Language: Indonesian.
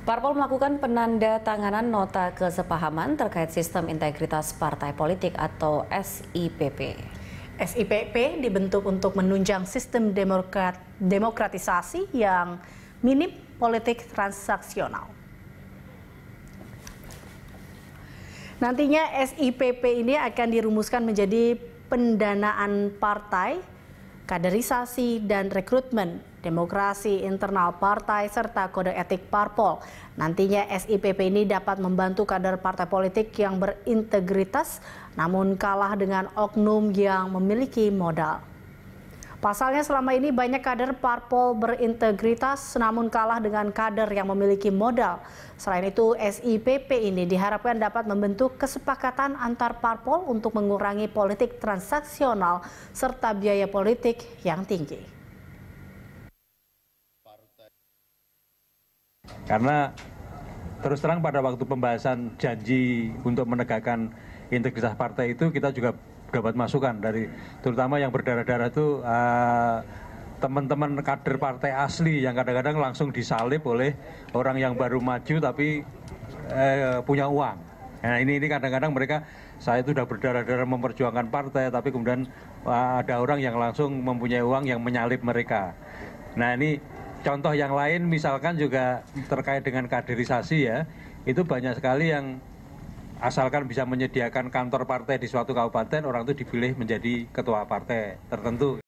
Parpol melakukan penanda tanganan nota kesepahaman terkait sistem integritas partai politik atau SIPP. SIPP dibentuk untuk menunjang sistem demokrat, demokratisasi yang minim politik transaksional. Nantinya SIPP ini akan dirumuskan menjadi pendanaan partai kaderisasi, dan rekrutmen, demokrasi internal partai, serta kode etik parpol. Nantinya SIPP ini dapat membantu kader partai politik yang berintegritas namun kalah dengan oknum yang memiliki modal. Pasalnya selama ini banyak kader parpol berintegritas namun kalah dengan kader yang memiliki modal. Selain itu, SIPP ini diharapkan dapat membentuk kesepakatan antar parpol untuk mengurangi politik transaksional serta biaya politik yang tinggi. Karena terus terang pada waktu pembahasan janji untuk menegakkan integritas partai itu kita juga dapat masukan dari terutama yang berdarah-darah itu teman eh, teman-teman kader partai asli yang kadang-kadang langsung disalip oleh orang yang baru maju tapi uh, punya uang. Nah ini ini kadang-kadang mereka saya itu sudah berdarah-darah memperjuangkan partai tapi kemudian uh, ada orang yang langsung mempunyai uang yang menyalip mereka. Nah ini contoh yang lain misalkan juga terkait dengan kaderisasi ya itu banyak sekali yang asalkan bisa menyediakan kantor partai di suatu kabupaten orang itu dipilih menjadi ketua partai tertentu